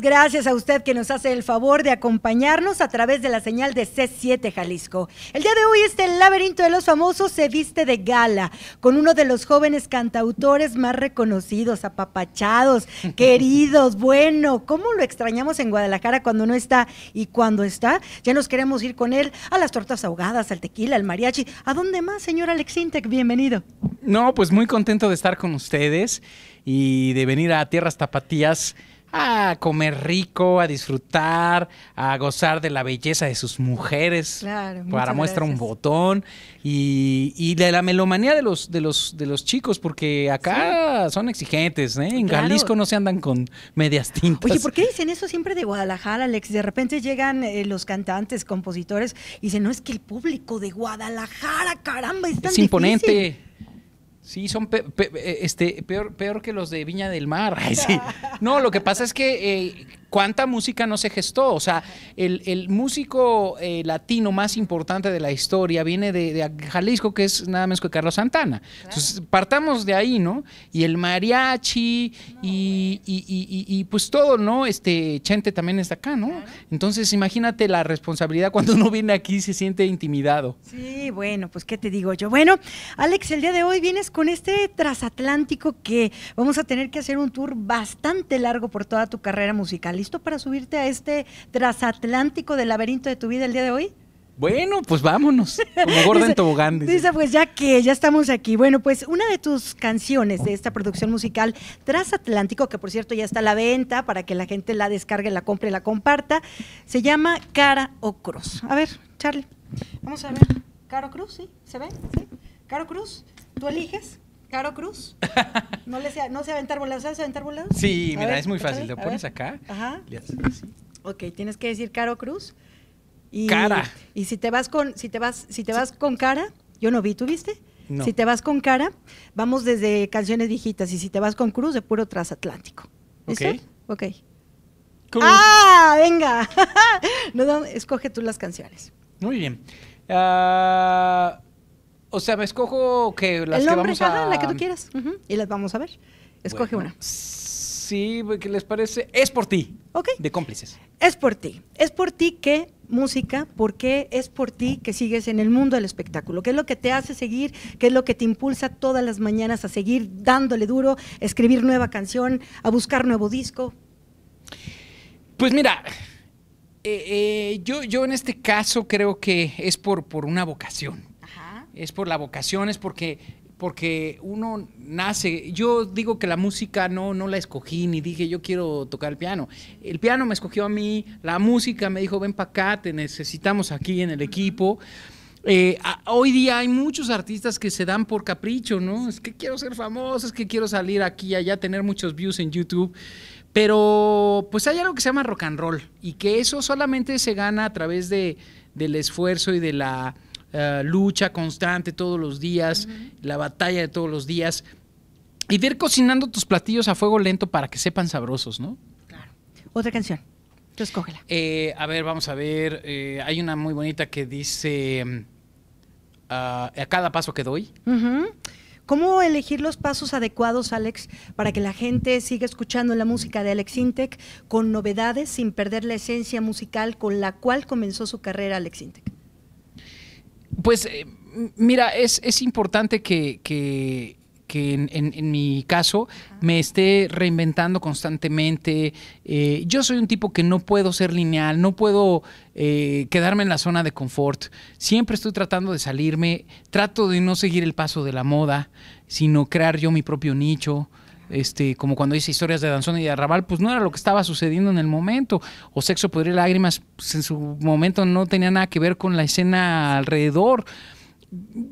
gracias a usted que nos hace el favor de acompañarnos a través de la señal de C7 Jalisco. El día de hoy este laberinto de los famosos se viste de gala con uno de los jóvenes cantautores más reconocidos, apapachados, queridos. Bueno, ¿cómo lo extrañamos en Guadalajara cuando no está y cuando está? Ya nos queremos ir con él a las tortas ahogadas, al tequila, al mariachi. ¿A dónde más, señor Alex Bienvenido. No, pues muy contento de estar con ustedes y de venir a Tierras Tapatías a comer rico, a disfrutar, a gozar de la belleza de sus mujeres. para muestra un botón. Y, de la melomanía de los, de los, de los chicos, porque acá son exigentes, ¿eh? En Jalisco no se andan con medias tintas. Oye, ¿por qué dicen eso siempre de Guadalajara, Alex? De repente llegan eh, los cantantes, compositores, y dicen, no es que el público de Guadalajara, caramba, es tan imponente. Sí, son eh, este, peor, peor que los de Viña del Mar. No, lo que pasa es que eh, ¿Cuánta música no se gestó? O sea, el, músico eh, latino más importante de la historia viene de, Jalisco, que es nada menos que Carlos Santana. Entonces, partamos de ahí, ¿no? Y el mariachi y, pues todo, ¿no? Este Chente también está acá, ¿no? Entonces, imagínate la responsabilidad cuando uno viene aquí y se siente intimidado. Sí, bueno, pues qué te digo yo. Bueno, Alex, el día de hoy vienes con este trasatlántico que vamos a tener que hacer un tour bastante largo por toda tu carrera musical ¿Listo para subirte a este trasatlántico del laberinto de tu vida el día de hoy? Bueno, pues vámonos, como gorda en Tobogán. Dice. pues ya que ya estamos aquí. Bueno, pues una de tus canciones de esta producción musical trasatlántico, que por cierto ya está a la venta para que la gente la descargue, la compre, y la comparta, se llama Cara o Cruz. A ver, Charlie, vamos a ver. Caro Cruz, ¿sí? ¿Se ve? ¿Sí? Caro Cruz, tú eliges Caro Cruz. ¿No, se aventar volados? ¿Sabes aventar Sí, mira, es muy fácil. Lo pones acá. Ajá. Le Ok, tienes que decir Caro Cruz. Y, cara. Y si te vas con, si te vas, si te vas con cara, yo no vi, ¿tuviste? Si te vas con cara, vamos desde canciones viejitas. Y si te vas con Cruz, de puro trasatlántico Ok. ¡Ah! ¡Venga! no, escoge tú las canciones. Muy bien. Ah o sea, me escojo que las el que vamos a... la que tú quieras. Y las vamos a ver. Escoge una. Sí, ¿qué les parece? Es por ti. Ok. De cómplices. Es por ti. Es por ti que música, Por qué es por ti que sigues en el mundo del espectáculo, Qué es lo que te hace seguir, Qué es lo que te impulsa todas las mañanas a seguir dándole duro, escribir nueva canción, a buscar nuevo disco. Pues mira, eh, eh, yo, yo en este caso creo que es por, por una vocación es por la vocación, es porque, porque uno nace. Yo digo que la música no, no la escogí, ni dije yo quiero tocar el piano. El piano me escogió a mí, la música me dijo ven para acá, te necesitamos aquí en el equipo. Eh, hoy día hay muchos artistas que se dan por capricho, ¿no? Es que quiero ser famoso, es que quiero salir aquí y allá, tener muchos views en YouTube. Pero pues hay algo que se llama rock and roll y que eso solamente se gana a través de, del esfuerzo y de la eh, lucha constante todos los días, la batalla de todos los días. Y ver cocinando tus platillos a fuego lento para que sepan sabrosos, ¿no? Claro. Otra canción. Tú escógela. Eh, a ver, vamos a ver. Eh, hay una muy bonita que dice. Mm, a cada paso que doy. ¿Cómo elegir los pasos adecuados, Alex, para que la gente siga escuchando la música de Alex Intec con novedades sin perder la esencia musical con la cual comenzó su carrera Alex Intec? Pues eh, mira, es, es, importante que, que, que en, en, mi caso me esté reinventando constantemente. Eh, yo soy un tipo que no puedo ser lineal, no puedo eh, quedarme en la zona de confort. Siempre estoy tratando de salirme, trato de no seguir el paso de la moda, sino crear yo mi propio nicho este, como cuando dice historias de Danzón y de Arrabal, pues no era lo que estaba sucediendo en el momento. O Sexo, Podría Lágrimas, pues en su momento no tenía nada que ver con la escena alrededor.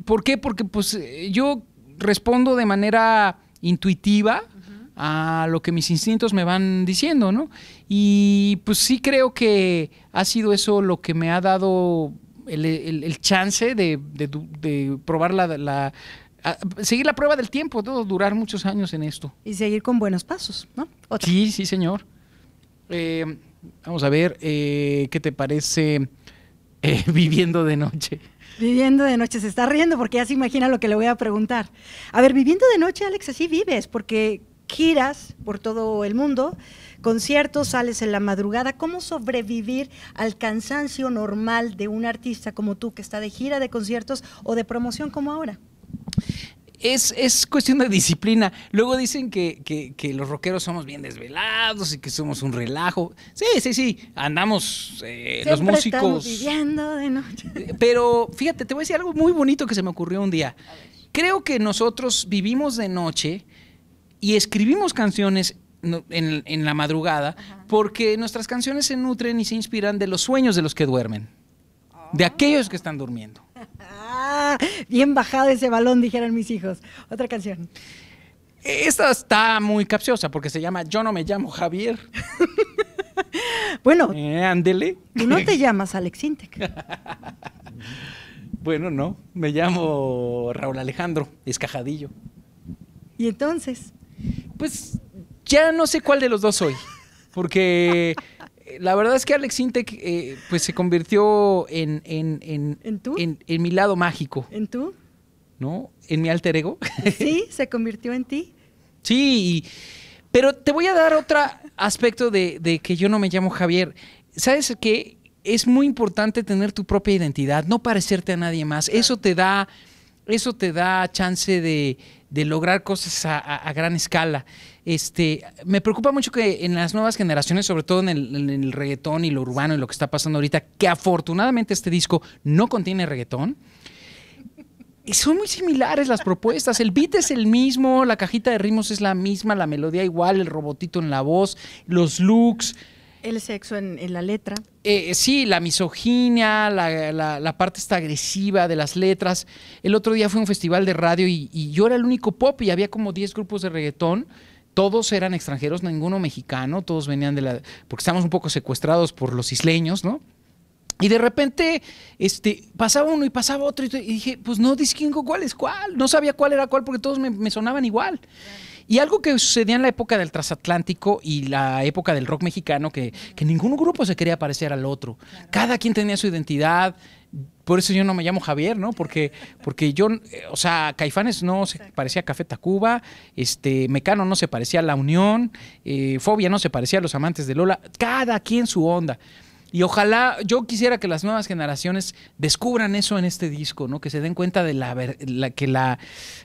¿Por qué? Porque pues eh, yo respondo de manera intuitiva a lo que mis instintos me van diciendo, ¿no? Y pues sí creo que ha sido eso lo que me ha dado el, chance de, de probar la Ah, seguir la prueba del tiempo, todo, durar muchos años en esto. Y seguir con buenos pasos, ¿no? Sí, sí, señor. Eh, vamos a ver, eh, ¿qué te parece eh, viviendo de noche? Viviendo de noche, se está riendo porque ya se imagina lo que le voy a preguntar. A ver, viviendo de noche, Alex, así vives, porque giras por todo el mundo, conciertos, sales en la madrugada. ¿Cómo sobrevivir al cansancio normal de un artista como tú que está de gira, de conciertos o de promoción como ahora? Es, cuestión de disciplina. Luego dicen que, los rockeros somos bien desvelados y que somos un relajo. Sí, sí, sí. Andamos eh, los músicos. Estamos viviendo de noche. Pero fíjate, te voy a decir algo muy bonito que se me ocurrió un día. Creo que nosotros vivimos de noche y escribimos canciones en, la madrugada porque nuestras canciones se nutren y se inspiran de los sueños de los que duermen, de ah. aquellos que están durmiendo bien bajado ese balón, dijeron mis hijos. Otra canción. Esta está muy capciosa porque se llama Yo no me llamo Javier. bueno. Andele. Eh, ándele. no te llamas Alex bueno, no. Me llamo Raúl Alejandro Escajadillo. ¿Y entonces? Pues ya no sé cuál de los dos soy. Porque la verdad es que Alex Intec eh, pues se convirtió en en, mi lado mágico. ¿En tú? ¿No? En mi alter ego. Sí, se convirtió en ti. Sí, pero te voy a dar otro aspecto de, que yo no me llamo Javier. ¿Sabes qué? Es muy importante tener tu propia identidad, no parecerte a nadie más. Eso te da eso te da chance de, lograr cosas a, gran escala. Este, me preocupa mucho que en las nuevas generaciones, sobre todo en el, en el, reggaetón y lo urbano y lo que está pasando ahorita, que afortunadamente este disco no contiene reggaetón, son muy similares las propuestas. El beat es el mismo, la cajita de ritmos es la misma, la melodía igual, el robotito en la voz, los looks. El sexo en, la letra. Eh, sí, la misoginia, la, parte está agresiva de las letras. El otro día fue un festival de radio y, yo era el único pop y había como 10 grupos de reggaetón. Todos eran extranjeros, ninguno mexicano, todos venían de la... porque estábamos un poco secuestrados por los isleños, ¿no? Y de repente este, pasaba uno y pasaba otro y, dije, pues no distingo cuál es cuál, no sabía cuál era cuál porque todos me, sonaban igual. Y algo que sucedía en la época del transatlántico y la época del rock mexicano, que, ningún grupo se quería parecer al otro. Cada quien tenía su identidad. Por eso yo no me llamo Javier, ¿no? Porque, porque yo, eh, o sea, Caifanes no se parecía a Café Tacuba, este, Mecano no se parecía a La Unión, eh, Fobia no se parecía a Los Amantes de Lola, cada quien su onda. Y ojalá, yo quisiera que las nuevas generaciones descubran eso en este disco, ¿no? Que se den cuenta de la, que la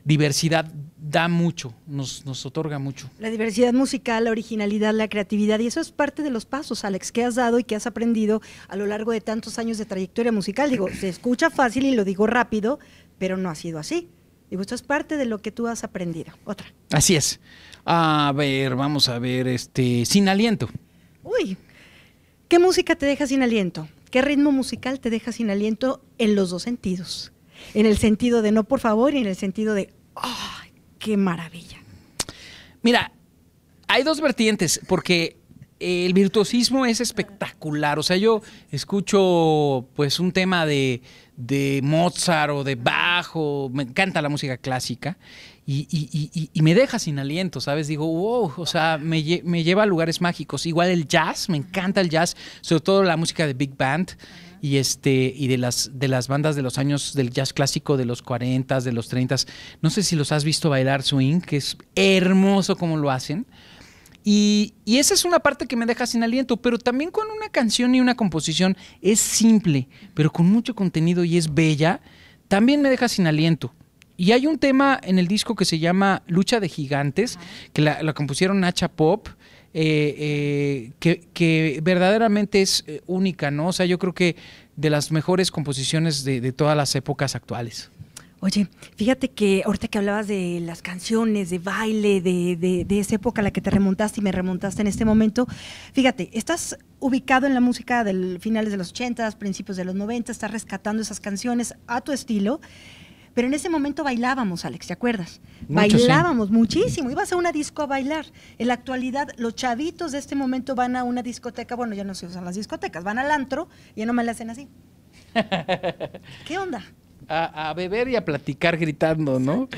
diversidad da mucho, nos, nos, otorga mucho. La diversidad musical, la originalidad, la creatividad, y eso es parte de los pasos, Alex, que has dado y que has aprendido a lo largo de tantos años de trayectoria musical. Digo, se escucha fácil y lo digo rápido, pero no ha sido así. Digo, esto es parte de lo que tú has aprendido. Otra. Así es. A ver, vamos a ver, este, sin aliento. Uy, ¿Qué música te deja sin aliento? ¿Qué ritmo musical te deja sin aliento en los dos sentidos? En el sentido de no, por favor, y en el sentido de, ¡oh, qué maravilla! Mira, hay dos vertientes, porque el virtuosismo es espectacular. O sea, yo escucho pues un tema de de Mozart o de Bach, me encanta la música clásica, y, me deja sin aliento, ¿sabes? Digo, wow, o sea, me, lleva a lugares mágicos. Igual el jazz, me encanta el jazz, sobre todo la música de Big Band y este y de las de las bandas de los años del jazz clásico de los 40, de los 30. No sé si los has visto bailar swing, que es hermoso como lo hacen. Y, esa es una parte que me deja sin aliento, pero también con una canción y una composición es simple, pero con mucho contenido y es bella, también me deja sin aliento. Y hay un tema en el disco que se llama Lucha de Gigantes, que la, compusieron Nacha Pop, eh, eh, que, verdaderamente es eh, única, ¿no? O sea, yo creo que de las mejores composiciones de todas las épocas actuales. Oye, fíjate que ahorita que hablabas de las canciones, de baile, de, de, de, esa época a la que te remontaste y me remontaste en este momento, fíjate, estás ubicado en la música del finales de los 80, principios de los 90, estás rescatando esas canciones a tu estilo. Pero en ese momento bailábamos, Alex, ¿te acuerdas? bailábamos muchísimo, ibas a una disco a bailar. En la actualidad, los chavitos de este momento van a una discoteca, bueno, ya no se usan las discotecas, van al antro y ya no me la hacen así. ¿Qué onda? a, beber y a platicar gritando, ¿no?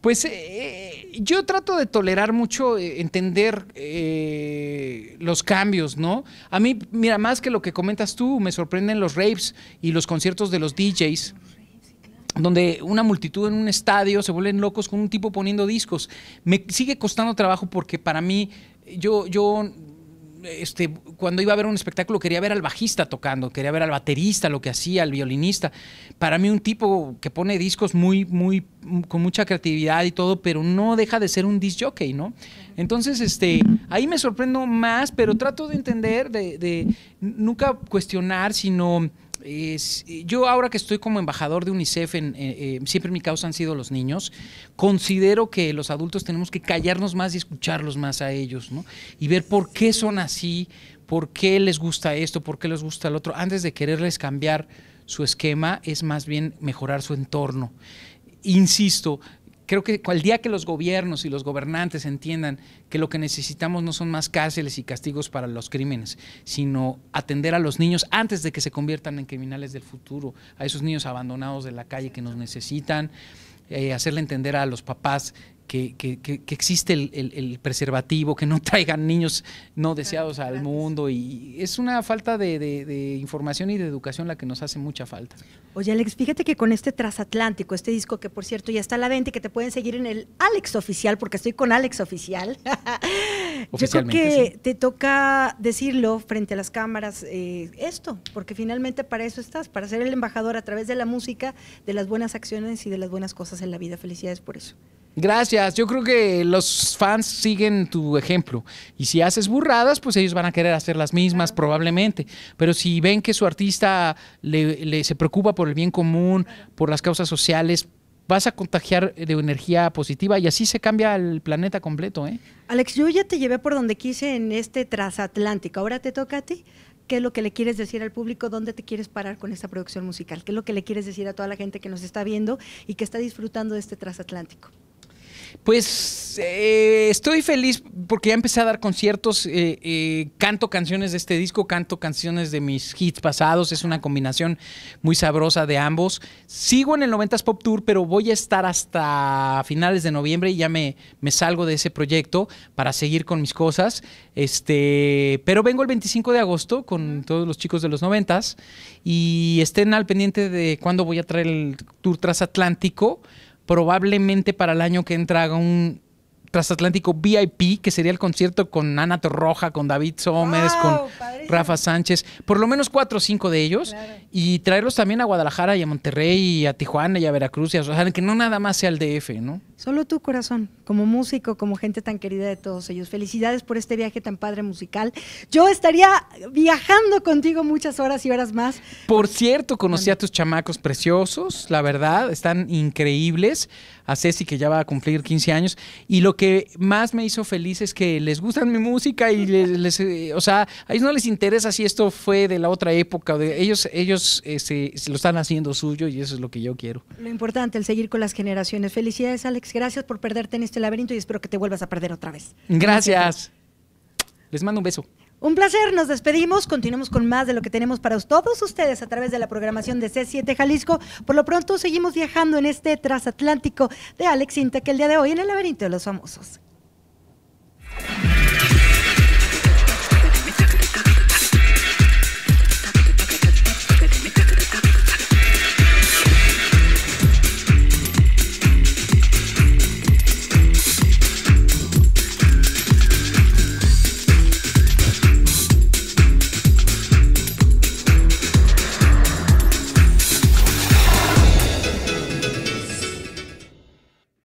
Pues eh, eh, yo trato de tolerar mucho, eh, entender los cambios, ¿no? A mí, mira, más que lo que comentas tú, me sorprenden los raves y los conciertos de los DJs donde una multitud en un estadio se vuelven locos con un tipo poniendo discos. Me sigue costando trabajo porque para mí yo, yo este, cuando iba a ver un espectáculo quería ver al bajista tocando, quería ver al baterista, lo que hacía, al violinista. Para mí un tipo que pone discos muy, muy, con mucha creatividad y todo, pero no deja de ser un disc jockey, ¿no? Entonces, este, ahí me sorprendo más, pero trato de entender, de nunca cuestionar, sino yo ahora que estoy como embajador de UNICEF, en, eh, eh, siempre mi causa han sido los niños, considero que los adultos tenemos que callarnos más y escucharlos más a ellos, ¿no? Y ver por qué son así, por qué les gusta esto, por qué les gusta el otro, antes de quererles cambiar su esquema, es más bien mejorar su entorno. Insisto, creo que al día que los gobiernos y los gobernantes entiendan que lo que necesitamos no son más cárceles y castigos para los crímenes, sino atender a los niños antes de que se conviertan en criminales del futuro, a esos niños abandonados de la calle que nos necesitan, eh, hacerle entender a los papás que, existe el, preservativo, que no traigan niños no deseados al mundo. Y es una falta de, información y de educación la que nos hace mucha falta. Oye, Alex, fíjate que con este transatlántico, este disco que por cierto ya está a la venta y que te pueden seguir en el Alex Oficial, porque estoy con Alex Oficial. Yo creo que te toca decirlo frente a las cámaras eh, esto, porque finalmente para eso estás, para ser el embajador a través de la música, de las buenas acciones y de las buenas cosas en la vida. Felicidades por eso. Gracias, yo creo que los fans siguen tu ejemplo y si haces burradas, pues ellos van a querer hacer las mismas probablemente, pero si ven que su artista se preocupa por el bien común, por las causas sociales, vas a contagiar de energía positiva y así se cambia el planeta completo. ¿eh? Alex, yo ya te llevé por donde quise en este trasatlántico, ahora te toca a ti qué es lo que le quieres decir al público, dónde te quieres parar con esta producción musical, qué es lo que le quieres decir a toda la gente que nos está viendo y que está disfrutando de este trasatlántico. Pues eh, estoy feliz porque ya empecé a dar conciertos, eh, eh, canto canciones de este disco, canto canciones de mis hits pasados, es una combinación muy sabrosa de ambos. Sigo en el 90s Pop Tour, pero voy a estar hasta finales de noviembre y ya me, me salgo de ese proyecto para seguir con mis cosas. Este, pero vengo el 25 de agosto con todos los chicos de los noventas y estén al pendiente de cuándo voy a traer el tour transatlántico probablemente para el año que entra haga un Transatlántico VIP, que sería el concierto con Ana Torroja, con David Somers, con Rafa Sánchez, por lo menos cuatro o cinco de ellos, y traerlos también a Guadalajara y a Monterrey y a Tijuana y a Veracruz, y a, que no nada más sea el DF, ¿no? Solo tu corazón, como músico, como gente tan querida de todos ellos. Felicidades por este viaje tan padre musical. Yo estaría viajando contigo muchas horas y horas más. Por cierto, conocí a tus chamacos preciosos, la verdad, están increíbles a Ceci, que ya va a cumplir 15 años. Y lo que más me hizo feliz es que les gustan mi música y les, eh, o sea, a ellos no les interesa si esto fue de la otra época. De, ellos ellos se, este, lo están haciendo suyo y eso es lo que yo quiero. Lo importante, el seguir con las generaciones. Felicidades, Alex. Gracias por perderte en este laberinto y espero que te vuelvas a perder otra vez. Gracias. Les mando un beso. Un placer, nos despedimos, continuamos con más de lo que tenemos para todos ustedes a través de la programación de C7 Jalisco. Por lo pronto seguimos viajando en este transatlántico de Alex que el día de hoy en el laberinto de los famosos.